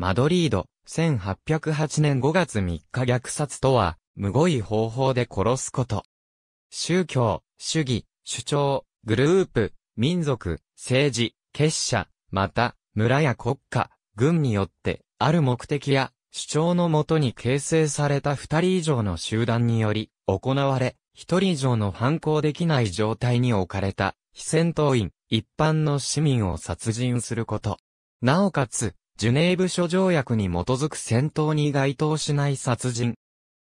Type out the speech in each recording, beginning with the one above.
マドリード、1808年5月3日虐殺とは、むごい方法で殺すこと。宗教、主義、主張、グループ、民族、政治、結社、また、村や国家、軍によって、ある目的や主張のもとに形成された二人以上の集団により、行われ、一人以上の反抗できない状態に置かれた、非戦闘員、一般の市民を殺人すること。なおかつ、ジュネーブ諸条約に基づく戦闘に該当しない殺人。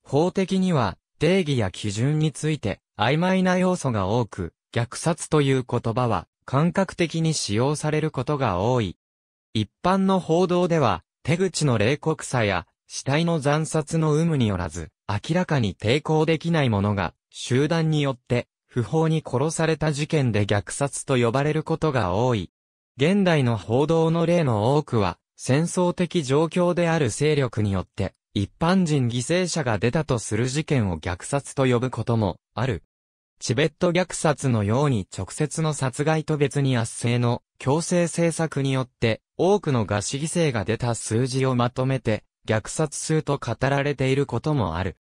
法的には、定義や基準について、曖昧な要素が多く、虐殺という言葉は、感覚的に使用されることが多い。一般の報道では、手口の冷酷さや、死体の残殺の有無によらず、明らかに抵抗できない者が、集団によって、不法に殺された事件で虐殺と呼ばれることが多い。現代の報道の例の多くは、戦争的状況である勢力によって、一般人犠牲者が出たとする事件を虐殺と呼ぶこともある。チベット虐殺のように直接の殺害と別に圧政の強制政策によって多くの餓死犠牲が出た数字をまとめて虐殺数と語られていることもある。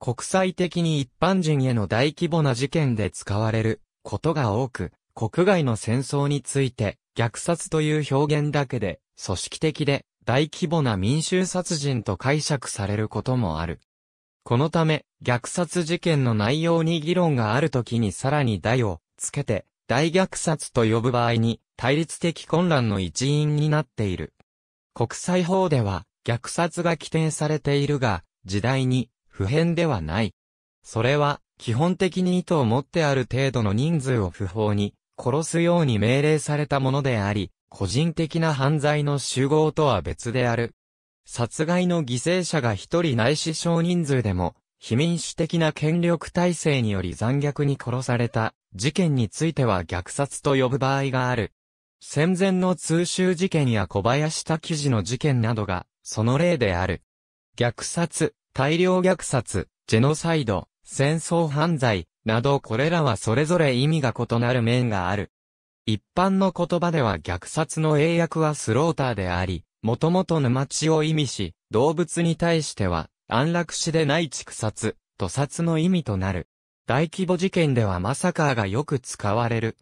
国際的に一般人への大規模な事件で使われることが多く、国外の戦争について虐殺という表現だけで組織的で大規模な民衆殺人と解釈されることもある。このため、虐殺事件の内容に議論があるときにさらに台をつけて、大虐殺と呼ぶ場合に、対立的混乱の一因になっている。国際法では、虐殺が規定されているが、時代に、普遍ではない。それは、基本的に意図を持ってある程度の人数を不法に、殺すように命令されたものであり、個人的な犯罪の集合とは別である。殺害の犠牲者が一人ないし少人数でも、非民主的な権力体制により残虐に殺された事件については虐殺と呼ぶ場合がある。戦前の通州事件や小林滝次の事件などが、その例である。虐殺、大量虐殺、ジェノサイド、戦争犯罪、などこれらはそれぞれ意味が異なる面がある。一般の言葉では虐殺の英訳はスローターであり、もともと沼地を意味し、動物に対しては、安楽死でない畜殺、屠殺の意味となる。大規模事件ではマサカーがよく使われる。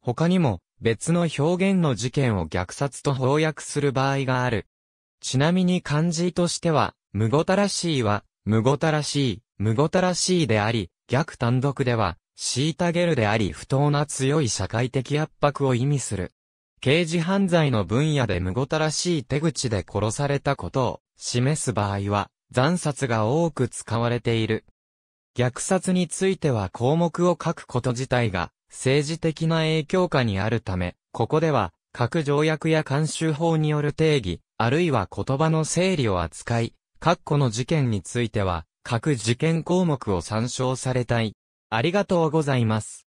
他にも、別の表現の事件を虐殺と翻訳する場合がある。ちなみに漢字としては、無ごたらしいは、無ごたらしい、無ごたらしいであり、逆単独では、虐げるであり不当な強い社会的圧迫を意味する。刑事犯罪の分野で無ごたらしい手口で殺されたことを示す場合は、残殺が多く使われている。虐殺については項目を書くこと自体が政治的な影響下にあるため、ここでは各条約や監修法による定義、あるいは言葉の整理を扱い、括弧の事件については各事件項目を参照されたい。ありがとうございます。